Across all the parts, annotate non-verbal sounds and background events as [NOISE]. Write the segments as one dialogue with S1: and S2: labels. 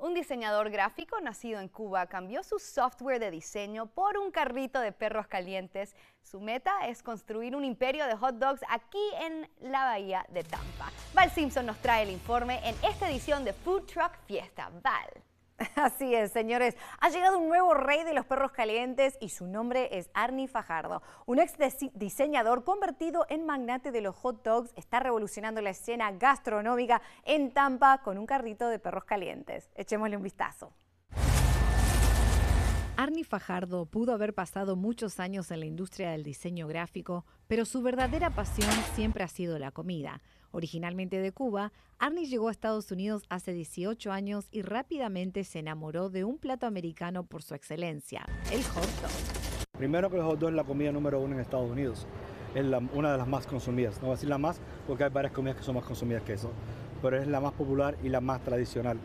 S1: Un diseñador gráfico nacido en Cuba cambió su software de diseño por un carrito de perros calientes. Su meta es construir un imperio de hot dogs aquí en la bahía de Tampa. Val Simpson nos trae el informe en esta edición de Food Truck Fiesta. Val. [LAUGHS] Así es, señores. Ha llegado un nuevo rey de los perros calientes y su nombre es Arnie Fajardo. Un ex diseñador convertido en magnate de los hot dogs está revolucionando la escena gastronómica en Tampa con un carrito de perros calientes. Echémosle un vistazo. Arnie Fajardo pudo haber pasado muchos años en la industria del diseño gráfico, pero su verdadera pasión siempre ha sido la comida. Originalmente de Cuba, Arnie llegó a Estados Unidos hace 18 años y rápidamente se enamoró de un plato americano por su excelencia, el hot dog.
S2: Primero que el hot dog es la comida número uno en Estados Unidos. Es una de las más consumidas. No voy a decir la más porque hay varias comidas que son más consumidas que eso. Pero es la más popular y la más tradicional.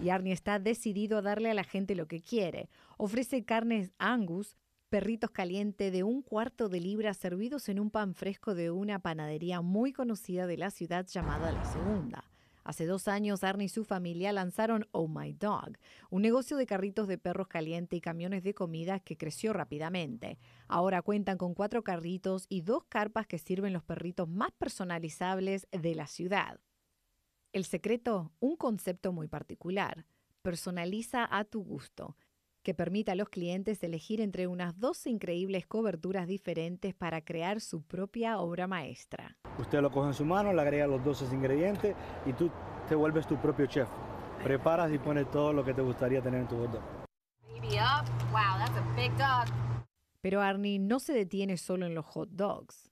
S1: Y Arnie está decidido a darle a la gente lo que quiere. Ofrece carnes Angus, perritos calientes de un cuarto de libra servidos en un pan fresco de una panadería muy conocida de la ciudad llamada La Segunda. Hace dos años, Arne y su familia lanzaron Oh My Dog, un negocio de carritos de perros caliente y camiones de comida que creció rápidamente. Ahora cuentan con cuatro carritos y dos carpas que sirven los perritos más personalizables de la ciudad. El secreto, un concepto muy particular. Personaliza a tu gusto que permita a los clientes elegir entre unas 12 increíbles coberturas diferentes para crear su propia obra maestra.
S2: Usted lo coge en su mano, le agrega los 12 ingredientes y tú te vuelves tu propio chef. Preparas y pones todo lo que te gustaría tener en tu dog.
S1: Pero Arnie no se detiene solo en los hot dogs.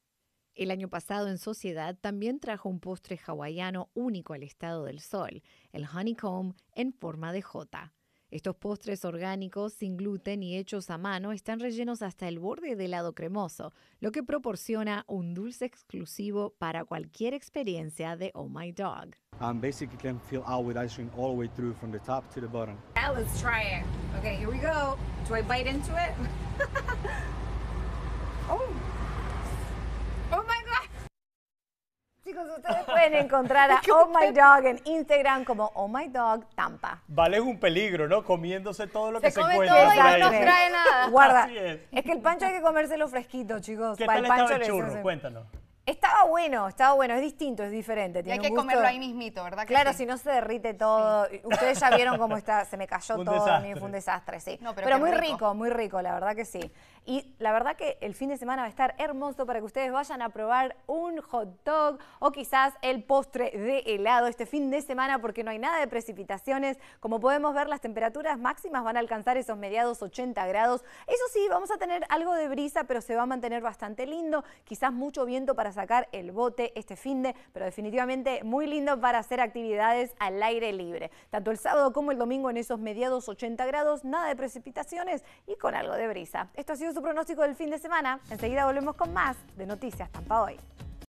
S1: El año pasado en Sociedad también trajo un postre hawaiano único al estado del sol, el honeycomb en forma de J. Estos postres orgánicos sin gluten y hechos a mano están rellenos hasta el borde de helado cremoso, lo que proporciona un dulce exclusivo para cualquier experiencia de Oh My Dog.
S2: Um, basically, can fill out with ice cream all the way through from the top to the bottom.
S1: let's try it. Okay, here we go. Do I bite into it? [LAUGHS] ustedes pueden encontrar a [LAUGHS] Oh My Dog en Instagram como Oh My Dog Tampa.
S2: Vale es un peligro, ¿no? Comiéndose todo lo se que se encuentra. Todo y no trae nada. Guarda. es.
S1: que el pancho hay que comérselo fresquito, chicos. ¿Qué el pancho el churro? Cuéntanos. Estaba bueno, estaba bueno, es distinto, es diferente. Tiene hay que comerlo ahí mismito, ¿verdad? claro, si no se derrite todo. Ustedes ya vieron cómo está, se me [LAUGHS] cayó todo, desastre. fue un desastre, sí. pero, muy rico. muy rico, la verdad que sí. Y la verdad que el fin de semana va a estar hermoso para que ustedes vayan a probar un hot dog o quizás el postre de helado este fin de semana porque no hay nada de precipitaciones. Como podemos ver, las temperaturas máximas van a alcanzar esos mediados 80 grados. Eso sí, vamos a tener algo de brisa, pero se va a mantener bastante lindo, quizás mucho viento para sacar el bote este fin de, pero definitivamente muy lindo para hacer actividades al aire libre. Tanto el sábado como el domingo en esos mediados 80 grados, nada de precipitaciones y con algo de brisa. Esto ha sido su pronóstico del fin de semana. Enseguida volvemos con más de Noticias Tampa Hoy.